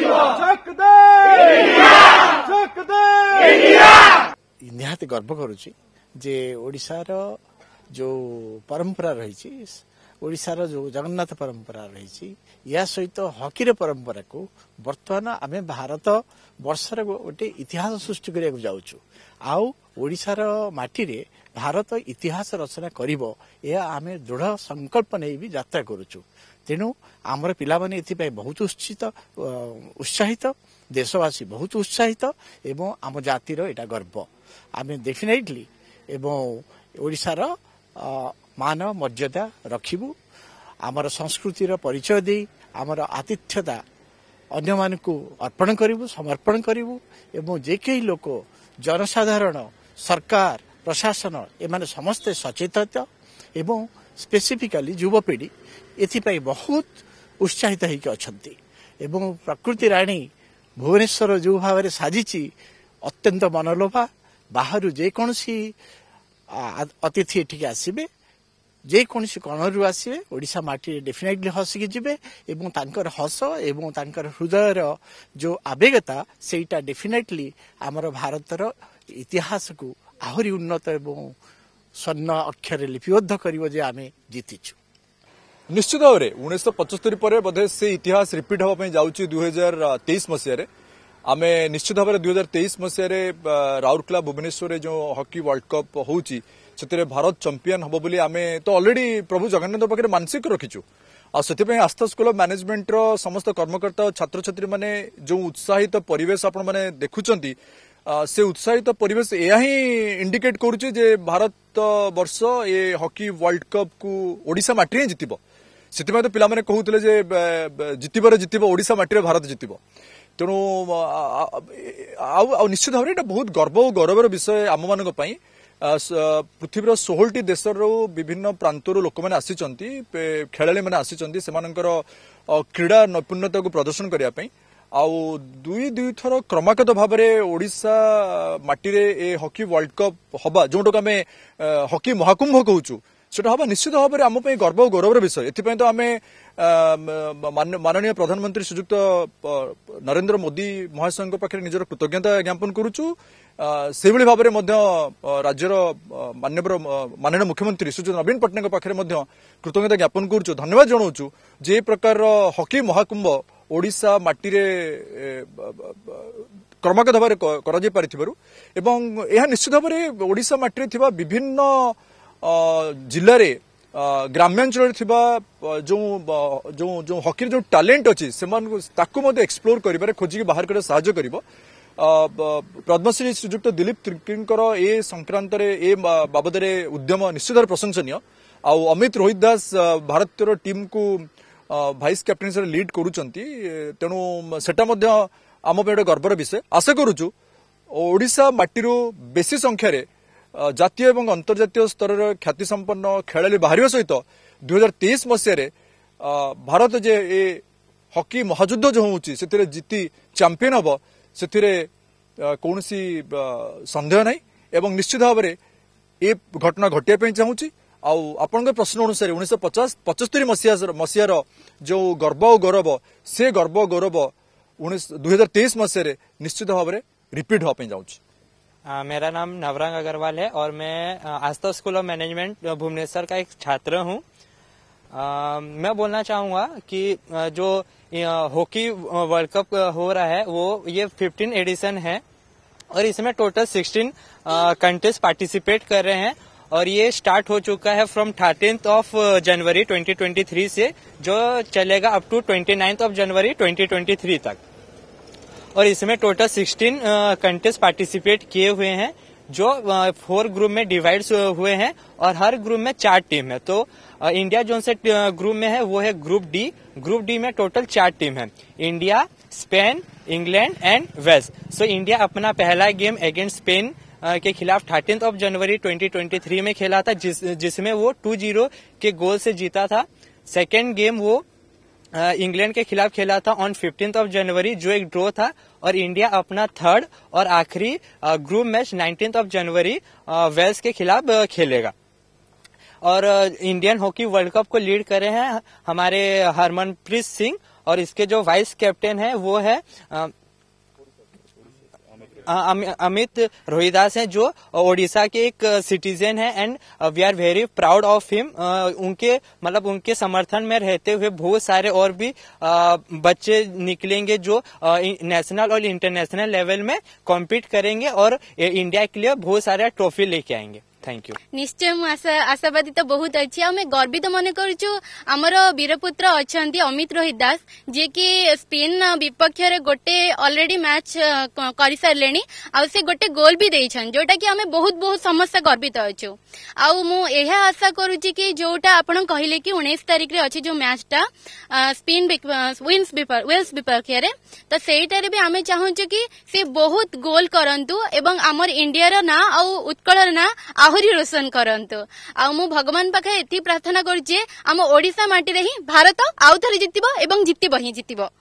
ନିହାତି ଗର୍ବ କରୁଛି ଯେ ଓଡ଼ିଶାର ଯେଉଁ ପରମ୍ପରା ରହିଛି ଓଡ଼ିଶାର ଯେଉଁ ଜଗନ୍ନାଥ ପରମ୍ପରା ରହିଛି ଏହା ସହିତ ହକିର ପରମ୍ପରାକୁ ବର୍ତ୍ତମାନ ଆମେ ଭାରତ ବର୍ଷରେ ଗୋଟେ ଇତିହାସ ସୃଷ୍ଟି କରିବାକୁ ଯାଉଛୁ ଆଉ ଓଡ଼ିଶାର ମାଟିରେ ଭାରତ ଇତିହାସ ରଚନା କରିବ ଏହା ଆମେ ଦୃଢ଼ ସଂକଳ୍ପ ନେଇ ବି ଯାତ୍ରା କରୁଛୁ ତେଣୁ ଆମର ପିଲାମାନେ ଏଥିପାଇଁ ବହୁତ ଉତ୍ସିତ ଉତ୍ସାହିତ ଦେଶବାସୀ ବହୁତ ଉତ୍ସାହିତ ଏବଂ ଆମ ଜାତିର ଏଇଟା ଗର୍ବ ଆମେ ଡେଫିନେଟଲି ଏବଂ ଓଡ଼ିଶାର ମାନ ମର୍ଯ୍ୟାଦା ରଖିବୁ ଆମର ସଂସ୍କୃତିର ପରିଚୟ ଦେଇ ଆମର ଆତିଥ୍ୟତା ଅନ୍ୟମାନଙ୍କୁ ଅର୍ପଣ କରିବୁ ସମର୍ପଣ କରିବୁ ଏବଂ ଯେ କେହି ଲୋକ ଜନସାଧାରଣ ସରକାର ପ୍ରଶାସନ ଏମାନେ ସମସ୍ତେ ସଚେତନ ଏବଂ ସ୍ପେସିଫିକାଲି ଯୁବପିଢ଼ି ଏଥିପାଇଁ ବହୁତ ଉତ୍ସାହିତ ହୋଇକି ଅଛନ୍ତି ଏବଂ ପ୍ରକୃତି ରାଣୀ ଭୁବନେଶ୍ୱର ଯେଉଁ ଭାବରେ ସାଜିଛି ଅତ୍ୟନ୍ତ ମନଲୋଭା ବାହାରୁ ଯେକୌଣସି ଅତିଥି ଏଠିକି ଆସିବେ ଯେକୌଣସି କଣରୁ ଆସିବେ ଓଡ଼ିଶା ମାଟିରେ ଡେଫିନେଟଲି ହସିକି ଯିବେ ଏବଂ ତାଙ୍କର ହସ ଏବଂ ତାଙ୍କର ହୃଦୟର ଯେଉଁ ଆବେଗତା ସେଇଟା ଡେଫିନେଟଲି ଆମର ଭାରତର ଇତିହାସକୁ ଆହୁରି ଉନ୍ନତ ଏବଂ ସ୍ୱର୍ଣ୍ଣ ଅକ୍ଷରରେ ଲିପିବଦ୍ଧ କରିବ ଯେ ଆମେ ଜିତିଛୁ ନିଶ୍ଚିତ ଭାବରେ ଉଣେଇଶହ ପଞ୍ଚସ୍ତରୀ ପରେ ବୋଧେ ସେ ଇତିହାସ ରିପିଟ୍ ହେବା ପାଇଁ ଯାଉଛି ଦୁଇହଜାର ତେଇଶ ମସିହାରେ ଆମେ ନିଶ୍ଚିତ ଭାବରେ ଦୁଇହଜାର ତେଇଶ ମସିହାରେ ରାଉରକେଲା ଭୁବନେଶ୍ୱରରେ ଯେଉଁ ହକି ୱାର୍ଲଡ କପ୍ ହେଉଛି ସେଥିରେ ଭାରତ ଚମ୍ପିୟନ୍ ହେବ ବୋଲି ଆମେ ତ ଅଲରେଡି ପ୍ରଭୁ ଜଗନ୍ନାଥଙ୍କ ପାଖରେ ମାନସିକ ରଖିଛୁ ଆଉ ସେଥିପାଇଁ ଆସ୍ଥା ସ୍କୁଲ ଅଫ୍ ମ୍ୟାନେଜମେଣ୍ଟର ସମସ୍ତ କର୍ମକର୍ତ୍ତା ଓ ଛାତ୍ରଛାତ୍ରୀମାନେ ଯେଉଁ ଉତ୍ସାହିତ ପରିବେଶ ଆପଣମାନେ ଦେଖୁଛନ୍ତି ସେ ଉତ୍ସାହିତ ପରିବେଶ ଏହା ହିଁ ଇଣ୍ଡିକେଟ୍ କରୁଛି ଯେ ଭାରତ ବର୍ଷ ଏ ହକି ୱାର୍ଲଡ କପ୍କୁ ଓଡ଼ିଶା ମାଟି ହିଁ ଜିତିବ ସେଥିପାଇଁ ତ ପିଲାମାନେ କହୁଥିଲେ ଯେ ଜିତିବରେ ଜିତିବ ଓଡ଼ିଶା ମାଟିରେ ଭାରତ ଜିତିବ ତେଣୁ ଆଉ ଆଉ ନିଶ୍ଚିତ ଭାବରେ ଏଇଟା ବହୁତ ଗର୍ବ ଓ ଗୌରବର ବିଷୟ ଆମମାନଙ୍କ ପାଇଁ ପୃଥିବୀର ଷୋହଳଟି ଦେଶରୁ ବିଭିନ୍ନ ପ୍ରାନ୍ତରୁ ଲୋକମାନେ ଆସିଛନ୍ତି ଖେଳାଳିମାନେ ଆସିଛନ୍ତି ସେମାନଙ୍କର କ୍ରୀଡ଼ା ନୈପୁଣ୍ୟତାକୁ ପ୍ରଦର୍ଶନ କରିବା ପାଇଁ ଆଉ ଦୁଇ ଦୁଇ ଥର କ୍ରମାଗତ ଭାବରେ ଓଡ଼ିଶା ମାଟିରେ ଏ ହକି ୱାର୍ଲଡ କପ୍ ହବା ଯେଉଁଟାକୁ ଆମେ ହକି ମହାକୁମ୍ଭ କହୁଛୁ ସେଟା ହେବା ନିଶ୍ଚିତ ଭାବରେ ଆମ ପାଇଁ ଗର୍ବ ଓ ଗୌରବର ବିଷୟ ଏଥିପାଇଁ ତ ଆମେ ମାନନୀୟ ପ୍ରଧାନମନ୍ତ୍ରୀ ଶ୍ରୀଯୁକ୍ତ ନରେନ୍ଦ୍ର ମୋଦି ମହାଶୟଙ୍କ ପାଖରେ ନିଜର କୃତଜ୍ଞତା ଜ୍ଞାପନ କରୁଛୁ ସେହିଭଳି ଭାବରେ ମଧ୍ୟ ରାଜ୍ୟର ମାନ୍ୟବର ମାନ୍ୟ ମୁଖ୍ୟମନ୍ତ୍ରୀ ଶ୍ରୀଯୁକ୍ତ ନବୀନ ପଟ୍ଟନାୟକଙ୍କ ପାଖରେ ମଧ୍ୟ କୃତଜ୍ଞତା ଜ୍ଞାପନ କରୁଛୁ ଧନ୍ୟବାଦ ଜଣାଉଛୁ ଯେ ଏ ପ୍ରକାରର ହକି ମହାକୁମ୍ଭ ଓଡ଼ିଶା ମାଟିରେ କ୍ରମାଗତ ଭାବରେ କରାଯାଇ ପାରିଥିବାରୁ ଏବଂ ଏହା ନିଶ୍ଚିତ ଭାବରେ ଓଡ଼ିଶା ମାଟିରେ ଥିବା ବିଭିନ୍ନ ଜିଲ୍ଲାରେ ଗ୍ରାମ୍ୟାଞ୍ଚଳରେ ଥିବା ଯେଉଁ ଯେଉଁ ଯେଉଁ ହକିର ଯେଉଁ ଟ୍ୟାଲେଣ୍ଟ ଅଛି ସେମାନଙ୍କୁ ତାକୁ ମଧ୍ୟ ଏକ୍ସପ୍ଲୋର କରିବାରେ ଖୋଜିକି ବାହାର କରିବାରେ ସାହାଯ୍ୟ କରିବ ପଦ୍ମଶ୍ରୀ ଶ୍ରୀଯୁକ୍ତ ଦିଲ୍ଲୀପ ତ୍ରିପିଙ୍କର ଏ ସଂକ୍ରାନ୍ତରେ ଏ ବାବଦରେ ଉଦ୍ୟମ ନିଶ୍ଚିତ ଭାବରେ ପ୍ରଶଂସନୀୟ ଆଉ ଅମିତ ରୋହିତ ଦାସ ଭାରତୀୟ ଟିମ୍କୁ ଭାଇସ୍ କ୍ୟାପ୍ଟେନ୍ସିରେ ଲିଡ୍ କରୁଛନ୍ତି ତେଣୁ ସେଟା ମଧ୍ୟ ଆମ ପାଇଁ ଗୋଟେ ଗର୍ବର ବିଷୟ ଆଶା କରୁଛୁ ଓଡ଼ିଶା ମାଟିରୁ ବେଶୀ ସଂଖ୍ୟାରେ ଜାତୀୟ ଏବଂ ଅନ୍ତର୍ଜାତୀୟ ସ୍ତରରେ ଖ୍ୟାତି ସମ୍ପନ୍ନ ଖେଳାଳି ବାହାରିବା ସହିତ ଦୁଇହଜାର ତେଇଶ ମସିହାରେ ଭାରତ ଯେ ଏ ହକି ମହାଯୁଦ୍ଧ ଯେଉଁ ହେଉଛି ସେଥିରେ ଜିତି ଚାମ୍ପିୟନ୍ ହେବ ସେଥିରେ କୌଣସି ସନ୍ଦେହ ନାହିଁ ଏବଂ ନିଶ୍ଚିତ ଭାବରେ ଏ ଘଟଣା ଘଟିବା ପାଇଁ ଚାହୁଁଛି आपण प्रश्न अनुसार उन्नीस पचास पचस्तरी मसीह ମସିହା जो गर्व और गौरव से गर्व ଗର୍ବ ଓ ଗୌରବ ଉଣେଇଶ ଦୁଇହଜାର ତେଇଶ ମସିହାରେ ନିଶ୍ଚିତ ଭାବରେ ରିପିଟ୍ मेरा नाम नवरंग अग्रवाल है और मैं Aastha school of management Bhubaneswar का एक छात्र हूँ मैं बोलना चाहूंगा कि जो हॉकी वर्ल्ड कप हो रहा है वो ये 15 एडिशन है और इसमें टोटल 16 कंट्रीज पार्टिसिपेट कर रहे हैं और ये स्टार्ट हो चुका है फ्रॉम थर्टींथ ऑफ जनवरी 2023 से जो चलेगा up to twenty of January 2023 तक और इसमें टोटल 16 कंट्रीज पार्टिसिपेट किए हुए हैं जो फोर uh, ग्रुप में डिवाइड uh, हुए हैं और हर ग्रुप में चार टीम है तो इंडिया uh, जो से ग्रुप में है वो है ग्रुप डी ग्रुप डी में टोटल चार टीम है इंडिया स्पेन इंग्लैंड एंड वेस्ट सो इंडिया अपना पहला गेम अगेंस्ट स्पेन के खिलाफ थर्टीन ऑफ जनवरी 2023 में खेला था जिस जिसमें वो टू जीरो के गोल से जीता था सेकेंड गेम वो इंग्लैंड के खिलाफ खेला था ऑन फिफ्टीन ऑफ जनवरी जो एक ड्रॉ था और इंडिया अपना थर्ड और आखिरी group match nineteen of January Wales के खिलाफ खेलेगा और इंडियन हॉकी वर्ल्ड कप को लीड करे हैं हमारे हरमनप्रीत सिंह और इसके जो वाइस कैप्टन है वो है अमित रोहिदास हैं जो ओडिशा के एक सिटीजन हैं and we are very proud of him उनके मतलब उनके समर्थन में रहते हुए बहुत सारे और भी बच्चे निकलेंगे जो नेशनल और इंटरनेशनल लेवल में कॉम्पीट करेंगे और इंडिया के लिए बहुत सारे ट्रॉफी लेके आएंगे থ্যাংক ইউ নিশ্চয় মু আশাবাদী তো বহুত অছি আমি গর্বিত মনে করছু আমার বীরপুত্র অছন্তি অমিত রোহিত দাস যে কি স্পেন বিপক্ষরে গোটে অলরেডি ম্যাচ করি সারলেনি আউ সে গোটে গোল বি দেইছন যোটা কি আমি বহুত বহুত সমস্ত গর্বিত অছু আউ মু এহা আশা করুছি কি যোটা আপন কহিলে কি 19 তারিখ রে অছি যো ম্যাচটা স্পেন উইন্স ୱେଲ୍ସ ବିପକ୍ଷରେ ତ ସେଇଟାରେ ବି ଆମେ ଚାହୁଁଛୁ କି ସେ ବହୁତ ଗୋଲ କରନ୍ତୁ ଏବଂ ଆମର ଇଣ୍ଡିଆର ନାଁ ଆଉ ଉତ୍କଳର ନାଁ ଆହୁରି ଆହୁରି ରୋଶନ କରନ୍ତୁ ଆଉ ମୁଁ ଭଗବାନ ପାଖରେ ଏତିକି ପ୍ରାର୍ଥନା କରୁଛି ଯେ ଆମ ଓଡ଼ିଶା ମାଟିରେ ହିଁ ଭାରତ ଆଉ ଥରେ ଜିତିବ ଏବଂ ଜିତିବ ହିଁ ଜିତିବ